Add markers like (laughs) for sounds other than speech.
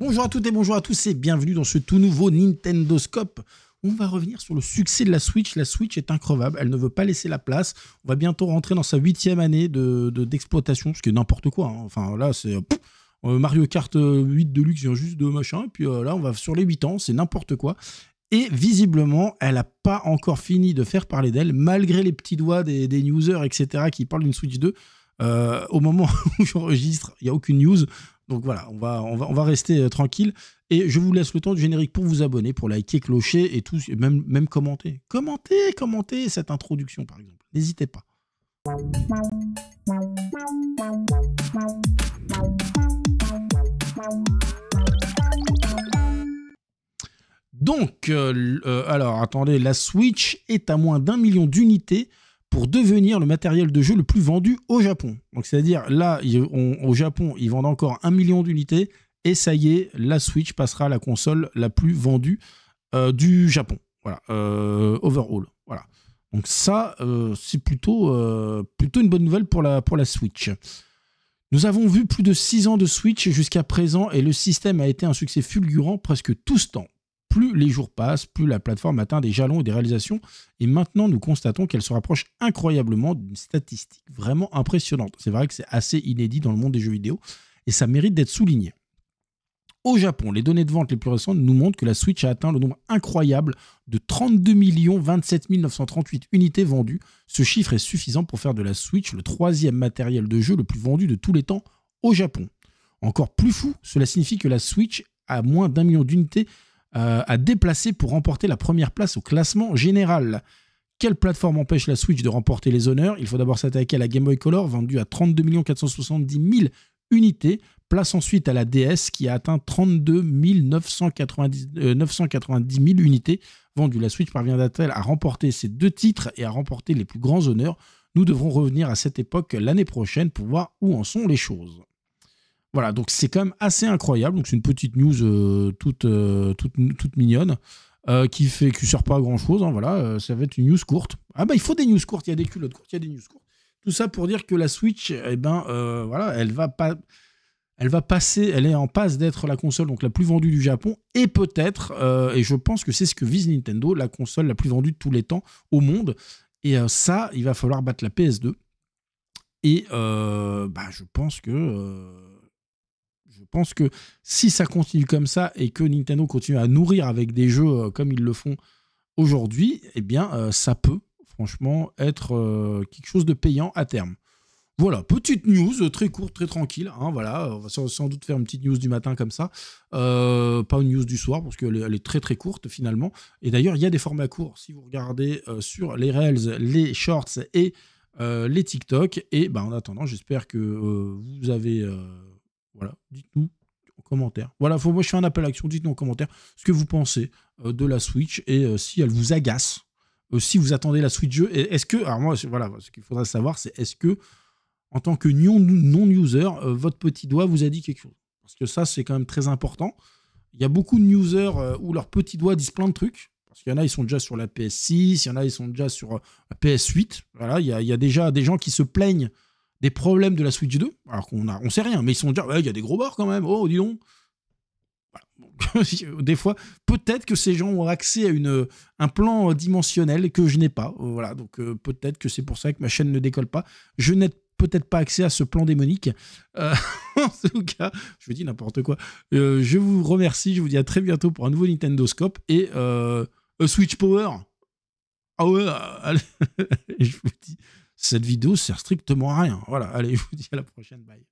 Bonjour à toutes et bonjour à tous et bienvenue dans ce tout nouveau Nintendo Scope. On va revenir sur le succès de la Switch. La Switch est increvable, elle ne veut pas laisser la place. On va bientôt rentrer dans sa huitième année d'exploitation, de, ce qui est n'importe quoi. Hein. Enfin là, c'est euh, euh, Mario Kart 8 euh, Deluxe vient juste de machin. Et puis là, on va sur les 8 ans, c'est n'importe quoi. Et visiblement, elle n'a pas encore fini de faire parler d'elle, malgré les petits doigts des, newsers, etc., qui parlent d'une Switch 2. au moment (laughs) où j'enregistre, il n'y a aucune news. Donc voilà, on va, on va, rester euh, tranquille. Et je vous laisse le temps du générique pour vous abonner, pour liker, clocher et tout, et même, même commenter. Commentez, commentez cette introduction, par exemple. N'hésitez pas. Donc, euh, euh, alors attendez, la Switch est à moins d'un million d'unités pour devenir le matériel de jeu le plus vendu au Japon. Donc c'est-à-dire là, au Japon, ils vendent encore un million d'unités et ça y est, la Switch passera à la console la plus vendue euh, du Japon. Voilà, euh, overall. Voilà. Donc ça, euh, c'est plutôt, euh, plutôt une bonne nouvelle pour la, pour la Switch. Nous avons vu plus de 6 ans de Switch jusqu'à présent et le système a été un succès fulgurant presque tout ce temps plus les jours passent, plus la plateforme atteint des jalons et des réalisations. Et maintenant, nous constatons qu'elle se rapproche incroyablement d'une statistique vraiment impressionnante. C'est vrai que c'est assez inédit dans le monde des jeux vidéo et ça mérite d'être souligné. Au Japon, les données de vente les plus récentes nous montrent que la Switch a atteint le nombre incroyable de 32 27 938 unités vendues. Ce chiffre est suffisant pour faire de la Switch le troisième matériel de jeu le plus vendu de tous les temps au Japon. Encore plus fou, cela signifie que la Switch a moins d'un million d'unités euh, à déplacer pour remporter la première place au classement général. Quelle plateforme empêche la Switch de remporter les honneurs Il faut d'abord s'attaquer à la Game Boy Color, vendue à 32 470 000 unités. Place ensuite à la DS, qui a atteint 32 990, 000 unités Vendue La Switch parvient elle à remporter ces deux titres et à remporter les plus grands honneurs Nous devrons revenir à cette époque l'année prochaine pour voir où en sont les choses. Voilà, donc c'est quand même assez incroyable. Donc c'est une petite news euh, toute, euh, toute, toute, mignonne euh, qui fait qui sert pas à grand chose. Hein, voilà, ça va être une news courte. Ah bah il faut des news courtes. Il y a des culottes courtes, il y a des news courtes. Tout ça pour dire que la Switch, eh ben voilà, elle va pas, elle va passer, elle est en passe d'être la console donc la plus vendue du Japon et peut-être, et je pense que c'est ce que vise Nintendo, la console la plus vendue de tous les temps au monde. Et ça, il va falloir battre la PS2. Et bah, je pense que je pense que si ça continue comme ça et que Nintendo continue à nourrir avec des jeux euh, comme ils le font aujourd'hui, eh bien, euh, ça peut franchement être euh, quelque chose de payant à terme. Voilà, petite news, très courte, très tranquille. Hein, voilà, on va sans doute faire une petite news du matin comme ça. pas une news du soir, parce qu'elle est, très très courte finalement. Et d'ailleurs, il y a des formats courts. Si vous regardez sur les Reels, les Shorts et les TikTok. Et bah, en attendant, j'espère que vous avez voilà, dites-nous en commentaire. Voilà, faut, moi je fais un appel à l'action, dites-nous en commentaire ce que vous pensez euh, de la Switch et euh, si elle vous agace, euh, si vous attendez la Switch jeu. Est-ce que, alors moi, voilà, ce qu'il faudrait savoir, c'est est-ce que, en tant que non-user, votre petit doigt vous a dit quelque chose Parce que ça, c'est quand même très important. Il y a beaucoup de users où leurs petits doigts disent plein de trucs. Parce qu'il y en a, ils sont déjà sur la PS6, il y en a, ils sont déjà sur la PS8. Voilà, il y a, il y a déjà des gens qui se plaignent des problèmes de la Switch 2, alors qu'on on sait rien, mais ils sont déjà, ah il y a des gros bords quand même, oh, dis donc. (laughs) des fois, peut-être que ces gens ont accès à une, un plan dimensionnel que je n'ai pas. Euh, voilà, donc euh, peut-être que c'est pour ça que ma chaîne ne décolle pas. Je n'ai peut-être pas accès à ce plan démonique. Euh, (laughs) en tout cas, je dis n'importe quoi. je vous remercie, je vous dis à très bientôt pour un nouveau Nintendo Scope et Switch Power. Ah ouais, (laughs) Cette vidéo sert strictement à rien. Voilà, allez, je vous dis à la prochaine. Bye.